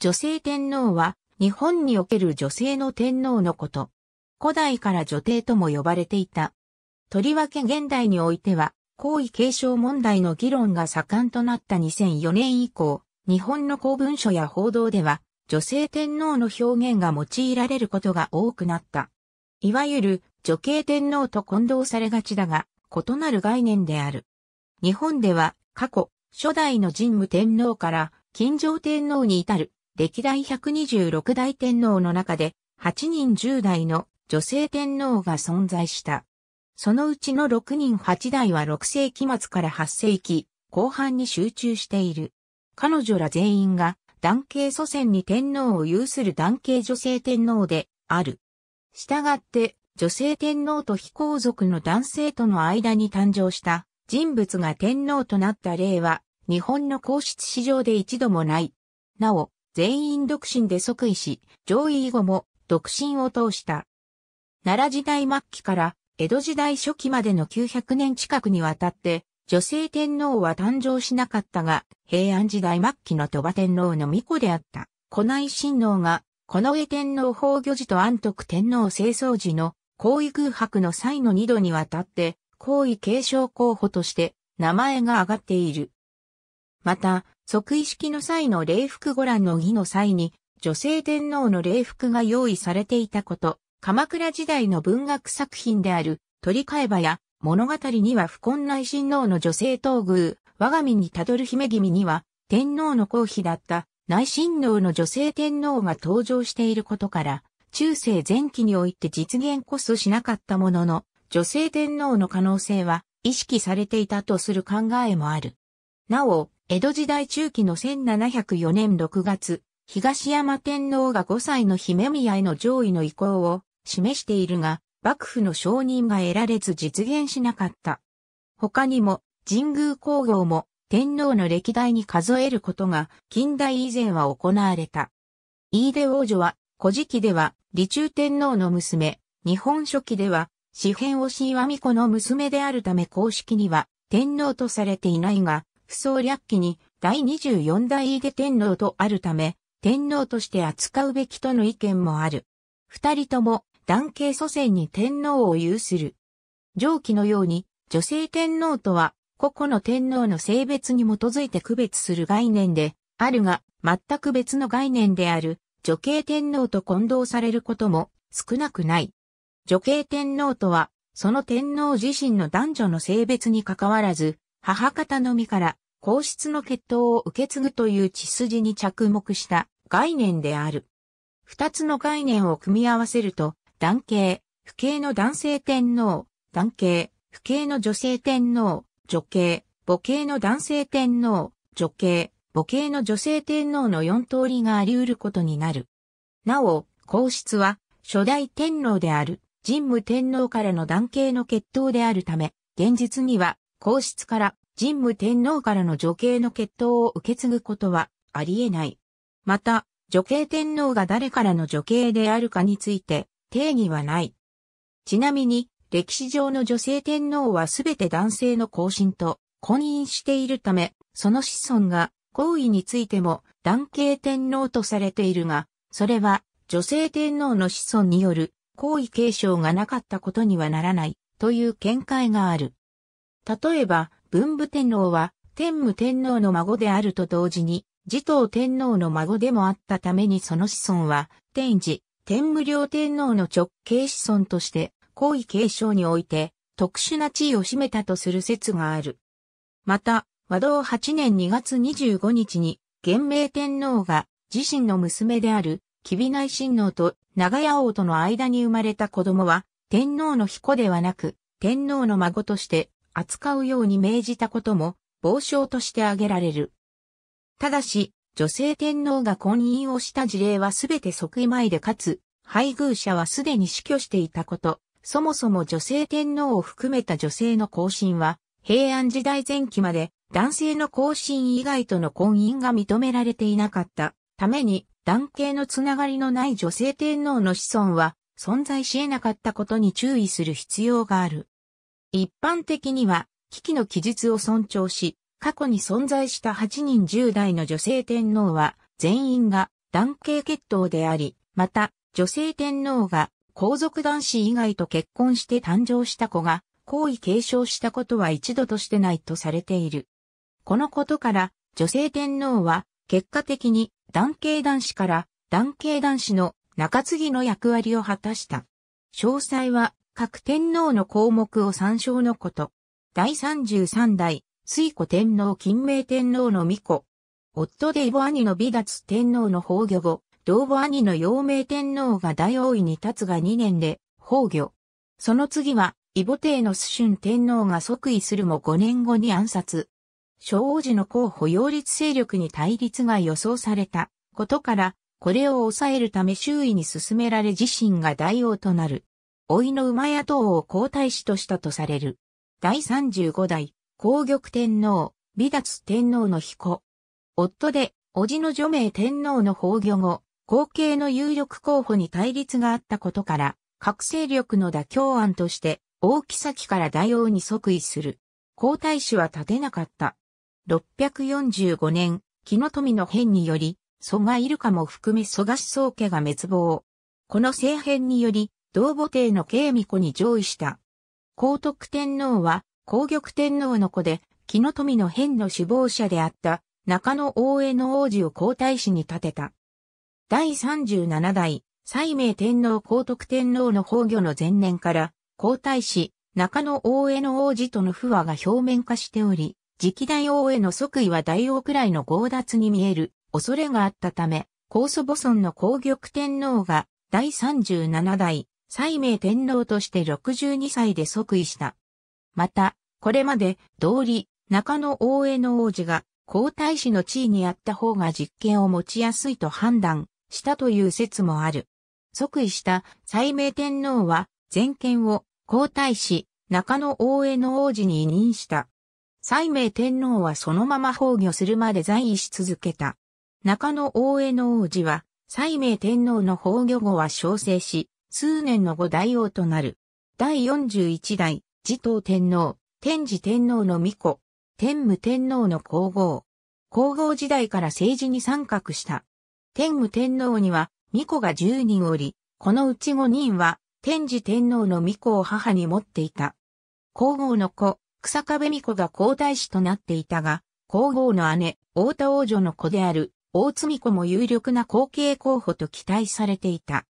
女性天皇は日本における女性の天皇のこと。古代から女帝とも呼ばれていた。とりわけ現代においては、皇位継承問題の議論が盛んとなった2004年以降、日本の公文書や報道では、女性天皇の表現が用いられることが多くなった。いわゆる女系天皇と混同されがちだが、異なる概念である。日本では過去、初代の神武天皇から、金城天皇に至る歴代126代天皇の中で、8人10代の女性天皇が存在した。そのうちの6人8代は6世紀末から8世紀後半に集中している。彼女ら全員が男系祖先に天皇を有する男系女性天皇である。したがって女性天皇と非皇族の男性との間に誕生した人物が天皇となった例は日本の皇室史上で一度もない。なお、全員独身で即位し、上位以後も独身を通した。奈良時代末期から江戸時代初期までの900年近くにわたって、女性天皇は誕生しなかったが、平安時代末期の鳥羽天皇の巫女であった、古内親王が、この上天皇崩御時と安徳天皇清掃時の皇位空白の際の二度にわたって、皇位継承候補として名前が挙がっている。また、即位式の際の礼服ご覧の儀の際に、女性天皇の礼服が用意されていたこと、鎌倉時代の文学作品である、鳥替え場や物語には不婚内親王の女性東宮、我が身にたどる姫君には、天皇の皇妃だった内親王の女性天皇が登場していることから、中世前期において実現こそしなかったものの、女性天皇の可能性は意識されていたとする考えもある。なお、江戸時代中期の1704年6月、東山天皇が5歳の姫宮への上位の意向を示しているが、幕府の承認が得られず実現しなかった。他にも、神宮皇后も天皇の歴代に数えることが近代以前は行われた。飯出王女は、古事記では、李中天皇の娘、日本書紀では、四辺をし和美子の娘であるため公式には天皇とされていないが、不相略記に第24代井出天皇とあるため、天皇として扱うべきとの意見もある。二人とも男系祖先に天皇を有する。上記のように、女性天皇とは、個々の天皇の性別に基づいて区別する概念で、あるが、全く別の概念である、女系天皇と混同されることも少なくない。女系天皇とは、その天皇自身の男女の性別に関わらず、母方のみから皇室の血統を受け継ぐという血筋に着目した概念である。二つの概念を組み合わせると、男系、不系の男性天皇、男系、不系の女性天皇、女系、母系の男性天皇、女系、母系の女性天皇の四通りがあり得ることになる。なお、皇室は初代天皇である神武天皇からの男系の血統であるため、現実には皇室から神武天皇からの女系の血統を受け継ぐことはあり得ない。また、女系天皇が誰からの女系であるかについて定義はない。ちなみに、歴史上の女性天皇はすべて男性の後進と婚姻しているため、その子孫が皇位についても男系天皇とされているが、それは女性天皇の子孫による皇位継承がなかったことにはならないという見解がある。例えば、文武天皇は、天武天皇の孫であると同時に、持統天皇の孫でもあったためにその子孫は、天智、天武両天皇の直系子孫として、皇位継承において、特殊な地位を占めたとする説がある。また、和道8年2月25日に、元明天皇が、自身の娘である、吉備内親王と長屋王との間に生まれた子供は、天皇の彦ではなく、天皇の孫として、扱うように命じたことも、傍証として挙げられる。ただし、女性天皇が婚姻をした事例はすべて即位前でかつ、配偶者はすでに死去していたこと、そもそも女性天皇を含めた女性の更新は、平安時代前期まで男性の更新以外との婚姻が認められていなかったために、男系のつながりのない女性天皇の子孫は存在し得なかったことに注意する必要がある。一般的には、危機の記述を尊重し、過去に存在した8人10代の女性天皇は、全員が男系血統であり、また、女性天皇が皇族男子以外と結婚して誕生した子が、皇位継承したことは一度としてないとされている。このことから、女性天皇は、結果的に男系男子から男系男子の中継ぎの役割を果たした。詳細は各天皇の項目を参照のこと。第33代、水古天皇金明天皇の巫女。夫で異母兄の美達天皇の崩御後、同母兄の陽明天皇が大王位に立つが2年で、崩御。その次は、異母帝の須春天皇が即位するも5年後に暗殺。小王子の候補擁立勢力に対立が予想されたことから、これを抑えるため周囲に進められ自身が大王となる。老いの馬屋等を皇太子としたとされる。第35代、皇玉天皇、美達天皇の彦。夫で、叔父の除名天皇の崩御後、後継の有力候補に対立があったことから、核勢力の妥協案として、大木崎から大王に即位する。皇太子は立てなかった。645年、木の富の変により、蘇我イルカも含め蘇我思想家が滅亡。この政変により、同母帝の慶美子に上位した。皇徳天皇は、皇玉天皇の子で、木の富の変の首謀者であった、中野大江の王子を皇太子に立てた。第37代、西明天皇皇徳天皇の崩御の前年から、皇太子、中野大江の王子との不和が表面化しており、直代王への即位は大王くらいの強奪に見える恐れがあったため、高祖母孫の皇玉天皇が第37代西明天皇として62歳で即位した。また、これまで、通り、中野大江の王子が、皇太子の地位にあった方が実権を持ちやすいと判断したという説もある。即位した西明天皇は、全権を皇太子、中野大江の王子に委任した。西明天皇はそのまま崩御するまで在位し続けた。中野大江の王子は、西明天皇の崩御後は小生し、数年の後大王となる。第41代、持統天皇、天智天皇の御子、天武天皇の皇后。皇后時代から政治に参画した。天武天皇には、御子が10人おり、このうち5人は、天智天皇の御子を母に持っていた。皇后の子、草壁御子が皇太子となっていたが、皇后の姉、大田王女の子である、大津御子も有力な後継候補と期待されていた。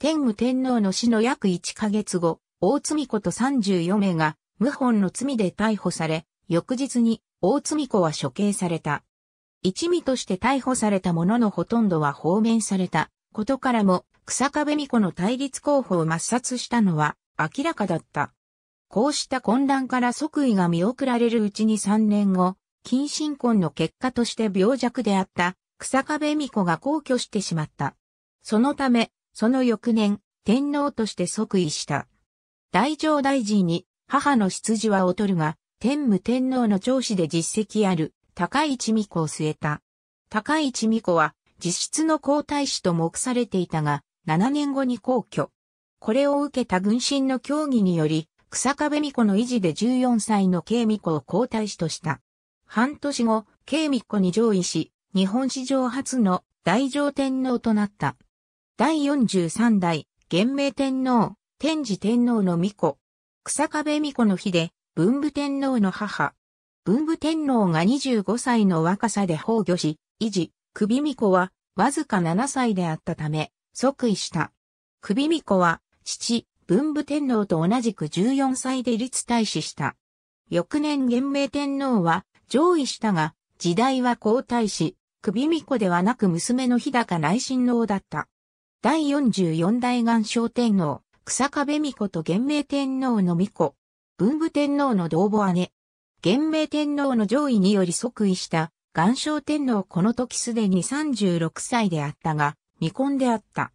天武天皇の死の約1ヶ月後、大津美子と34名が、謀反の罪で逮捕され、翌日に大津美子は処刑された。一味として逮捕された者のほとんどは放免されたことからも、草壁美子の対立候補を抹殺したのは明らかだった。こうした混乱から即位が見送られるうちに3年後、近親婚の結果として病弱であった草壁美子が皇居してしまった。そのため、その翌年、天皇として即位した。大乗大臣に母の羊は劣るが、天武天皇の長子で実績ある高市美子を据えた。高市美子は実質の皇太子と目されていたが、7年後に皇居。これを受けた軍神の協議により、草壁美子の維持で14歳の慶美子を皇太子とした。半年後、慶美子に上位し、日本史上初の大乗天皇となった。第43代、元明天皇、天智天皇の巫女、草壁巫女の日で、文武天皇の母。文武天皇が25歳の若さで崩御し、維持、首巫女は、わずか7歳であったため、即位した。首巫女は、父、文武天皇と同じく14歳で立大使した。翌年元明天皇は、上位したが、時代は交代し、首巫女ではなく娘の日高内親王だった。第44代元正天皇、草壁巫子と元明天皇の巫子、文武天皇の同母姉、元明天皇の上位により即位した元正天皇この時すでに36歳であったが、未婚であった。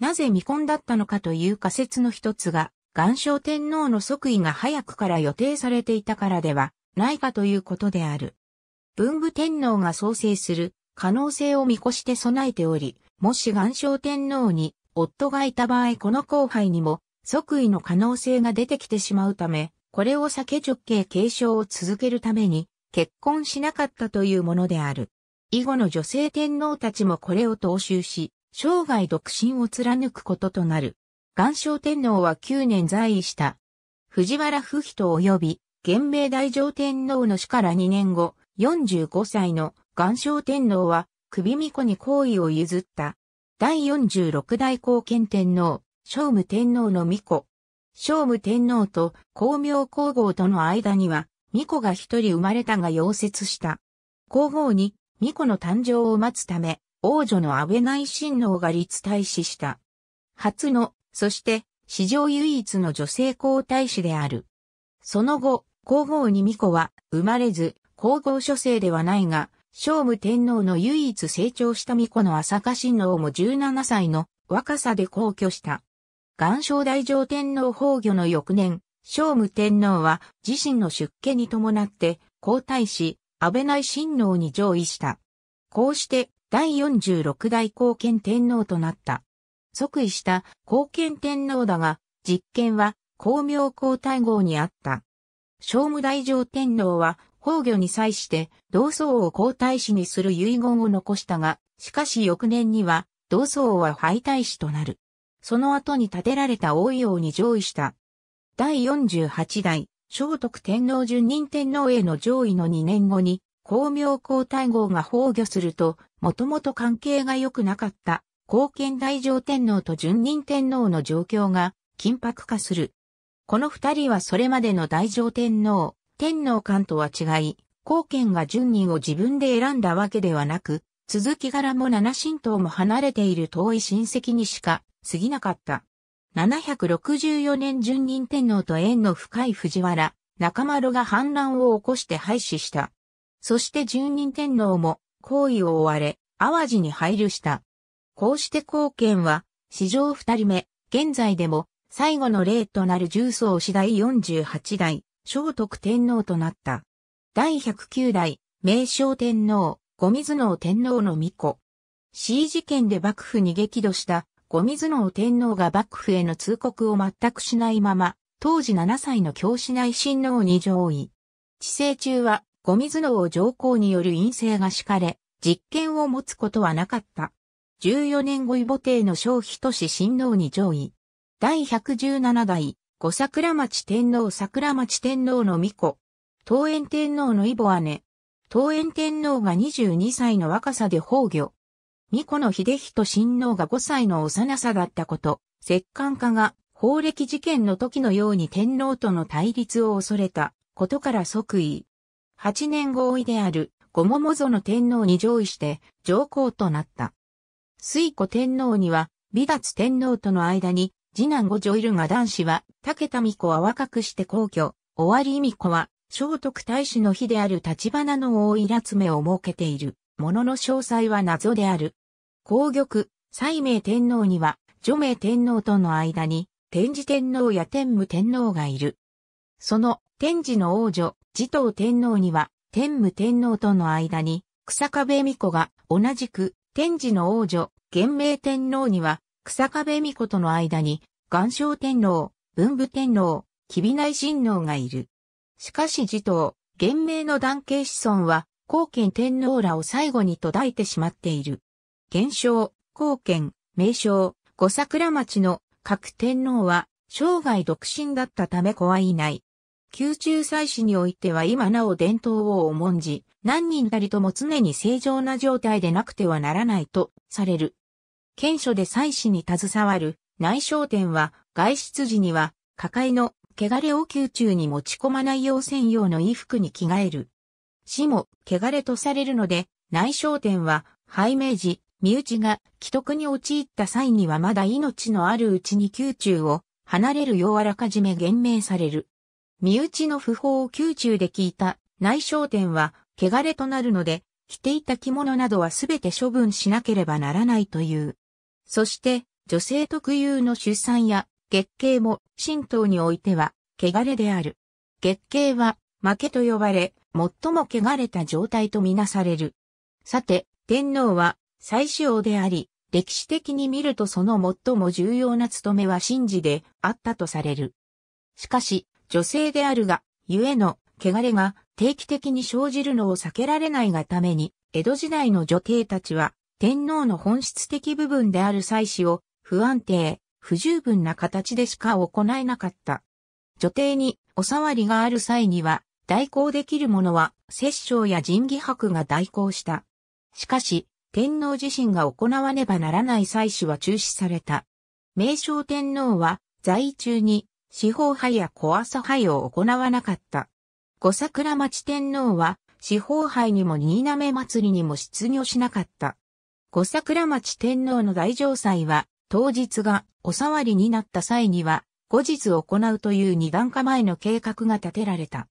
なぜ未婚だったのかという仮説の一つが、元正天皇の即位が早くから予定されていたからではないかということである。文武天皇が創生する可能性を見越して備えており、もし岩礁天皇に夫がいた場合この後輩にも即位の可能性が出てきてしまうため、これを避け直系継承を続けるために結婚しなかったというものである。以後の女性天皇たちもこれを踏襲し、生涯独身を貫くこととなる。岩礁天皇は9年在位した。藤原不比と及び、元明大乗天皇の死から2年後、45歳の岩礁天皇は、首巫女に皇位を譲った。第46代後見天皇、聖武天皇の巫女。聖武天皇と光明皇后との間には、巫女が一人生まれたが溶接した。皇后に巫女の誕生を待つため、王女の安倍内親王が立大使した。初の、そして史上唯一の女性皇太子である。その後、皇后に巫女は生まれず、皇后諸生ではないが、聖武天皇の唯一成長した巫女の朝香親王も17歳の若さで皇居した。岩礁大城天皇崩御の翌年、聖武天皇は自身の出家に伴って皇太子、安倍内親王に上位した。こうして第46代皇憲天皇となった。即位した皇憲天皇だが、実権は光明皇太后にあった。聖武大城天皇は宝御に際して同僧を皇太子にする遺言を残したが、しかし翌年には同僧は敗退子となる。その後に建てられた位王に上位した。第48代、聖徳天皇順任天皇への上位の2年後に、光明皇太后が崩御すると、もともと関係が良くなかった、後見大上天皇と順任天皇の状況が緊迫化する。この二人はそれまでの大上天皇、天皇官とは違い、後見が順人を自分で選んだわけではなく、続き柄も七神道も離れている遠い親戚にしか過ぎなかった。764年順人天皇と縁の深い藤原、中丸が反乱を起こして廃止した。そして順人天皇も行為を追われ、淡路に配慮した。こうして後見は、史上二人目、現在でも、最後の例となる重曹次第48代、聖徳天皇となった。第109代、明正天皇、後水能天皇の巫女。C 事件で幕府に激怒した後水能天皇が幕府への通告を全くしないまま、当時7歳の教師内親王に上位。治世中は後水能上皇による陰性が敷かれ、実権を持つことはなかった。14年後異母帝の小妃都市親王に上位。第117代、五桜町天皇桜町天皇の御子、東園天皇の異母姉、東園天皇が22歳の若さで崩御。御子の秀人親王が5歳の幼さだったこと、摂関家が法暦事件の時のように天皇との対立を恐れたことから即位。8年合意である五桃園天皇に上位して上皇となった。水子天皇には、美達天皇との間に次男五女いるが男子は、武田美子は若くして皇居、終わり美子は、聖徳太子の日である立花の大いらつめを設けている、ものの詳細は謎である。皇玉、西明天皇には、女明天皇との間に、天智天皇や天武天皇がいる。その、天智の王女、持統天皇には、天武天皇との間に、草壁美子が、同じく、天智の王女、元明天皇には、草壁巫女との間に、岩礁天皇、文武天皇、吉備内親王がいる。しかし持統、元明の男系子孫は、後見天皇らを最後に途絶えてしまっている。現象、後見、名称、五桜町の各天皇は、生涯独身だったため子はいない。宮中祭祀においては今なお伝統を重んじ、何人たりとも常に正常な状態でなくてはならないとされる。県所で祭祀に携わる内商店は外出時には、抱えの汚れを宮中に持ち込まないよう専用の衣服に着替える。死も汚れとされるので、内商店は、拝命時、身内が既得に陥った際にはまだ命のあるうちに宮中を離れるようあらかじめ厳命される。身内の不法を宮中で聞いた内商店は汚れとなるので、着ていた着物などはすべて処分しなければならないという。そして、女性特有の出産や月経も神道においては、汚れである。月経は、負けと呼ばれ、最も汚れた状態とみなされる。さて、天皇は、最主王であり、歴史的に見るとその最も重要な務めは神事であったとされる。しかし、女性であるが、ゆえの、汚れが定期的に生じるのを避けられないがために、江戸時代の女帝たちは、天皇の本質的部分である祭祀を不安定、不十分な形でしか行えなかった。女帝にお触りがある際には、代行できるものは、摂政や人義博が代行した。しかし、天皇自身が行わねばならない祭祀は中止された。名称天皇は、在位中に、司法派や小朝派を行わなかった。五桜町天皇は、司法派にも新滑祭りにも出業しなかった。五桜町天皇の大城祭は、当日がお触りになった際には、後日行うという二段構えの計画が立てられた。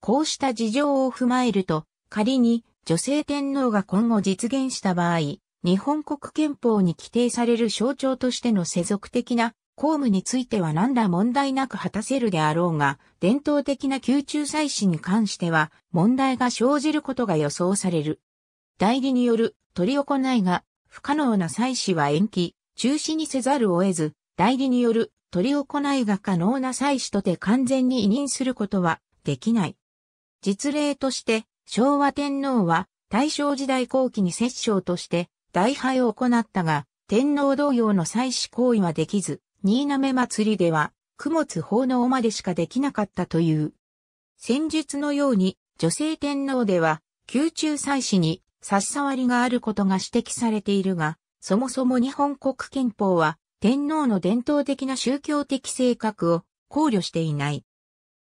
こうした事情を踏まえると、仮に女性天皇が今後実現した場合、日本国憲法に規定される象徴としての世俗的な公務については何ら問題なく果たせるであろうが、伝統的な宮中祭祀に関しては問題が生じることが予想される。代理による取り行いが不可能な祭祀は延期、中止にせざるを得ず、代理による取り行いが可能な祭祀とて完全に委任することはできない。実例として、昭和天皇は大正時代後期に摂政として大敗を行ったが、天皇同様の祭祀行為はできず、新滑祭りでは、供物奉納までしかできなかったという。戦術のように、女性天皇では、宮中祭祀に差し障りがあることが指摘されているが、そもそも日本国憲法は天皇の伝統的な宗教的性格を考慮していない。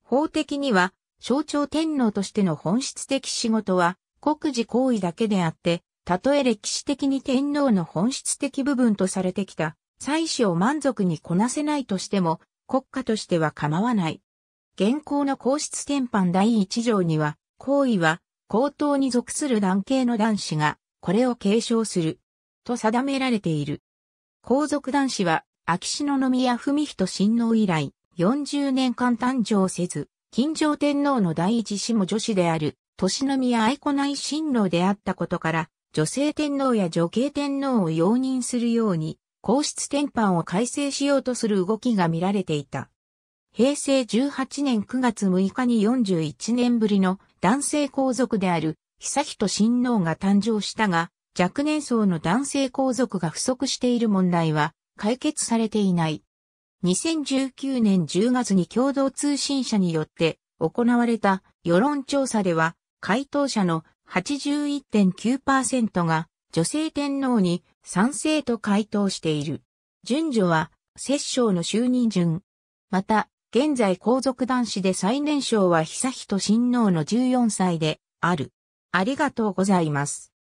法的には、象徴天皇としての本質的仕事は、国事行為だけであって、たとえ歴史的に天皇の本質的部分とされてきた、祭祀を満足にこなせないとしても、国家としては構わない。現行の皇室典範第一条には、行為は高等に属する男系の男子が、これを継承する、と定められている。皇族男子は、秋篠宮文人親王以来、40年間誕生せず、近城天皇の第一子も女子である、年宮愛子内親王であったことから、女性天皇や女系天皇を容認するように、皇室天換を改正しようとする動きが見られていた。平成18年9月6日に41年ぶりの男性皇族である、久仁親王が誕生したが、若年層の男性皇族が不足している問題は解決されていない。2019年10月に共同通信社によって行われた世論調査では、回答者の81.9%が女性天皇に賛成と回答している。順序は、摂政の就任順。また、現在皇族男子で最年少は久仁親王の14歳である。ありがとうございます。